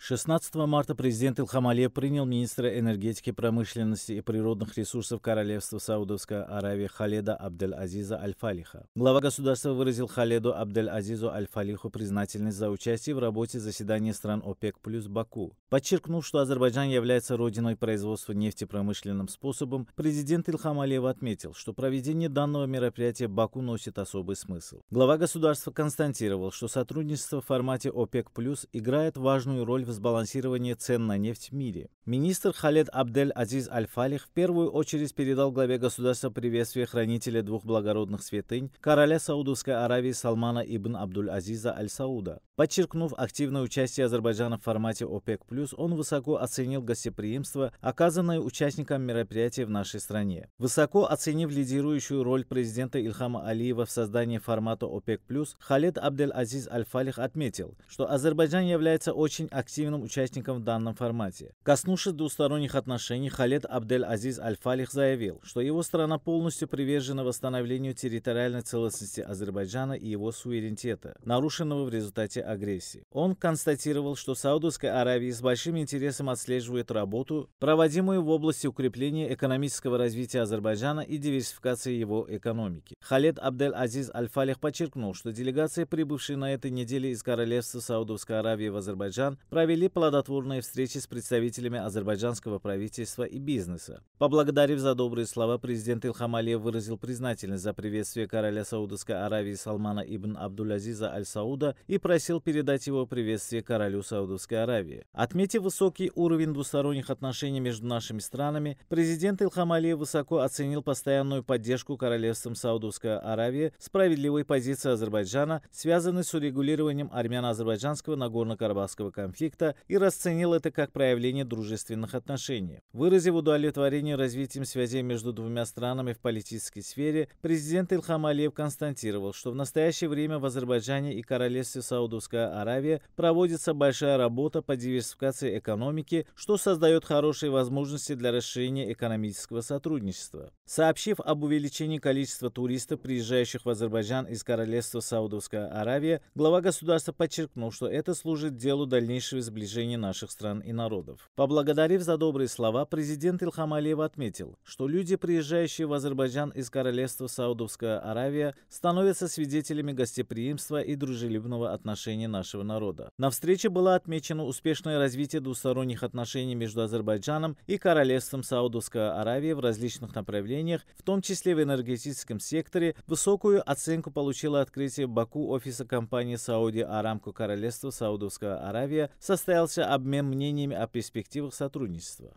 16 марта президент Илхам Алиев принял министра энергетики, промышленности и природных ресурсов Королевства Саудовской Аравии Халеда Абдель-Азиза Аль-Фалиха. Глава государства выразил Халеду Абдель-Азизу Аль-Фалиху признательность за участие в работе заседания стран ОПЕК плюс Баку. Подчеркнув, что Азербайджан является родиной производства нефти промышленным способом, президент Илхам Алиев отметил, что проведение данного мероприятия Баку носит особый смысл. Глава государства констатировал, что сотрудничество в формате ОПЕК плюс играет важную роль в сбалансировании цен на нефть в мире. Министр Халед Абдель Азиз Аль-Фалих в первую очередь передал главе государства приветствие хранителя двух благородных святынь, короля Саудовской Аравии Салмана ибн Абдуль Азиза Аль-Сауда. Подчеркнув активное участие Азербайджана в формате ОПЕК+, он высоко оценил гостеприимство, оказанное участникам мероприятия в нашей стране. Высоко оценив лидирующую роль президента Ильхама Алиева в создании формата ОПЕК+, Халед Абдель-Азиз Аль-Фалих отметил, что Азербайджан является очень активным участником в данном формате. Коснувшись двусторонних отношений, Халед Абдель-Азиз Аль-Фалих заявил, что его страна полностью привержена восстановлению территориальной целостности Азербайджана и его суверенитета, нарушенного в результате агрессии. Он констатировал, что Саудовская Аравия с большим интересом отслеживает работу, проводимую в области укрепления экономического развития Азербайджана и диверсификации его экономики. Халед Абдель-Азиз Аль-Фалих подчеркнул, что делегации, прибывшие на этой неделе из Королевства Саудовской Аравии в Азербайджан, провели плодотворные встречи с представителями азербайджанского правительства и бизнеса. Поблагодарив за добрые слова, президент Илхам Алиев выразил признательность за приветствие короля Саудовской Аравии Салмана ибн Абдул-Азиза Аль-Сауда и просил хотел передать его приветствие королю Саудовской Аравии. Отметив высокий уровень двусторонних отношений между нашими странами, президент Илхам Алиев высоко оценил постоянную поддержку королевством Саудовской Аравии справедливой позиции Азербайджана, связанной с урегулированием армяно-азербайджанского Нагорно-Карабахского конфликта и расценил это как проявление дружественных отношений. Выразив удовлетворение развитием связей между двумя странами в политической сфере, президент Илхам Алиев констатировал, что в настоящее время в Азербайджане и королевстве Саудовской Саудовская Аравия проводится большая работа по диверсификации экономики, что создает хорошие возможности для расширения экономического сотрудничества. Сообщив об увеличении количества туристов, приезжающих в Азербайджан из Королевства Саудовская Аравия, глава государства подчеркнул, что это служит делу дальнейшего сближения наших стран и народов. Поблагодарив за добрые слова, президент Илхам Алиев отметил, что люди, приезжающие в Азербайджан из Королевства Саудовская Аравия, становятся свидетелями гостеприимства и дружелюбного отношения отношений нашего народа. На встрече было отмечено успешное развитие двусторонних отношений между Азербайджаном и Королевством Саудовской Аравии в различных направлениях, в том числе в энергетическом секторе. Высокую оценку получило открытие в Баку офиса компании Сауди Арамко Королевства Саудовская Аравия. Состоялся обмен мнениями о перспективах сотрудничества.